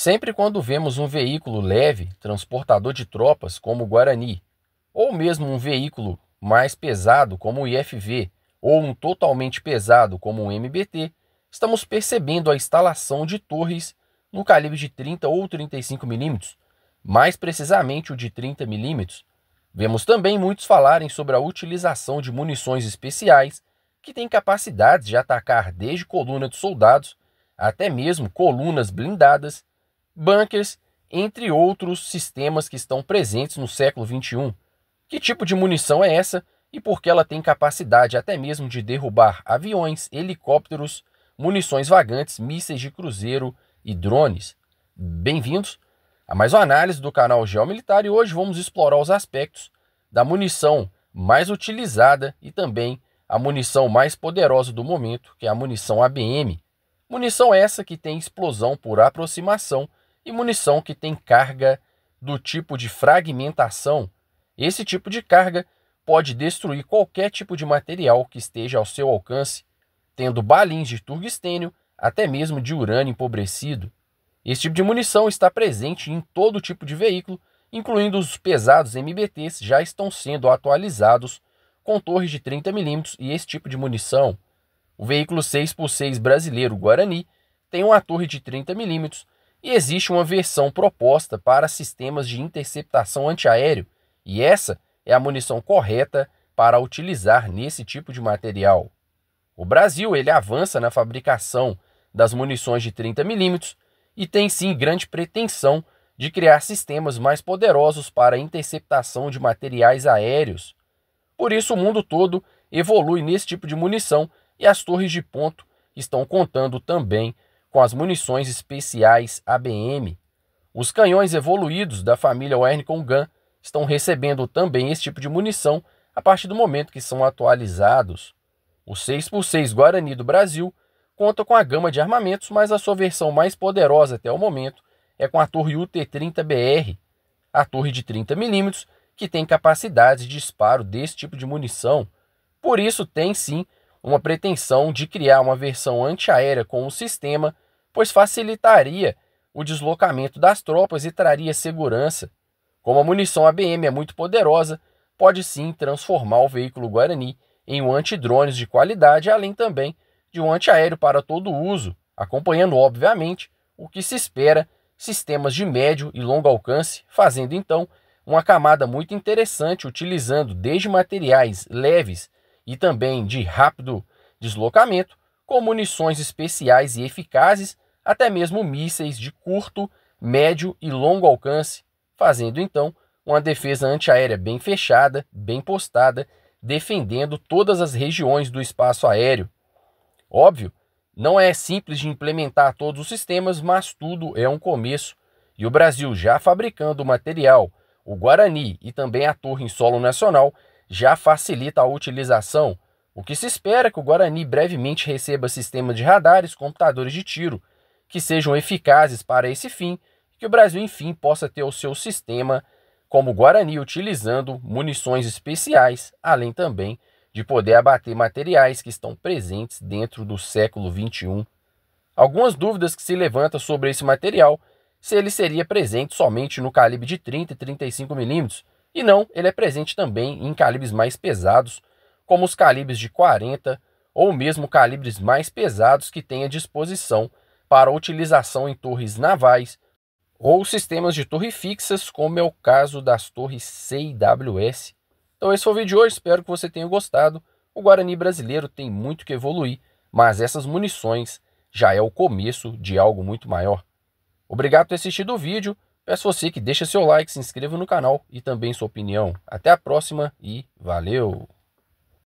Sempre quando vemos um veículo leve, transportador de tropas, como o Guarani, ou mesmo um veículo mais pesado, como o IFV, ou um totalmente pesado, como o MBT, estamos percebendo a instalação de torres no calibre de 30 ou 35 milímetros, mais precisamente o de 30 milímetros. Vemos também muitos falarem sobre a utilização de munições especiais que têm capacidades de atacar desde coluna de soldados até mesmo colunas blindadas bunkers, entre outros sistemas que estão presentes no século XXI. Que tipo de munição é essa e por que ela tem capacidade até mesmo de derrubar aviões, helicópteros, munições vagantes, mísseis de cruzeiro e drones? Bem-vindos a mais uma análise do canal Geomilitar e hoje vamos explorar os aspectos da munição mais utilizada e também a munição mais poderosa do momento, que é a munição ABM. Munição essa que tem explosão por aproximação e munição que tem carga do tipo de fragmentação. Esse tipo de carga pode destruir qualquer tipo de material que esteja ao seu alcance, tendo balins de turgistênio, até mesmo de urânio empobrecido. Esse tipo de munição está presente em todo tipo de veículo, incluindo os pesados MBTs já estão sendo atualizados com torres de 30 mm e esse tipo de munição. O veículo 6x6 brasileiro Guarani tem uma torre de 30 mm e existe uma versão proposta para sistemas de interceptação antiaéreo, e essa é a munição correta para utilizar nesse tipo de material. O Brasil ele avança na fabricação das munições de 30 milímetros e tem sim grande pretensão de criar sistemas mais poderosos para interceptação de materiais aéreos. Por isso, o mundo todo evolui nesse tipo de munição e as torres de ponto estão contando também com as munições especiais ABM. Os canhões evoluídos da família Wernicke Gun estão recebendo também esse tipo de munição a partir do momento que são atualizados. O 6x6 Guarani do Brasil conta com a gama de armamentos, mas a sua versão mais poderosa até o momento é com a torre UT-30BR, a torre de 30mm, que tem capacidade de disparo desse tipo de munição. Por isso, tem sim uma pretensão de criar uma versão antiaérea com o um sistema pois facilitaria o deslocamento das tropas e traria segurança. Como a munição ABM é muito poderosa, pode sim transformar o veículo Guarani em um antidrones de qualidade, além também de um antiaéreo para todo uso, acompanhando, obviamente, o que se espera, sistemas de médio e longo alcance, fazendo então uma camada muito interessante, utilizando desde materiais leves e também de rápido deslocamento, com munições especiais e eficazes, até mesmo mísseis de curto, médio e longo alcance, fazendo então uma defesa antiaérea bem fechada, bem postada, defendendo todas as regiões do espaço aéreo. Óbvio, não é simples de implementar todos os sistemas, mas tudo é um começo. E o Brasil já fabricando o material, o Guarani e também a torre em solo nacional, já facilita a utilização, o que se espera é que o Guarani brevemente receba sistemas de radares, computadores de tiro, que sejam eficazes para esse fim, e que o Brasil enfim possa ter o seu sistema como o Guarani utilizando munições especiais, além também de poder abater materiais que estão presentes dentro do século XXI. Algumas dúvidas que se levantam sobre esse material, se ele seria presente somente no calibre de 30 e 35 milímetros, e não, ele é presente também em calibres mais pesados, como os calibres de 40 ou mesmo calibres mais pesados que tem à disposição para utilização em torres navais ou sistemas de torre fixas, como é o caso das torres CWS. Então esse foi o vídeo de hoje, espero que você tenha gostado. O Guarani brasileiro tem muito que evoluir, mas essas munições já é o começo de algo muito maior. Obrigado por ter assistido o vídeo. Peço você que deixe seu like, se inscreva no canal e também sua opinião. Até a próxima e valeu!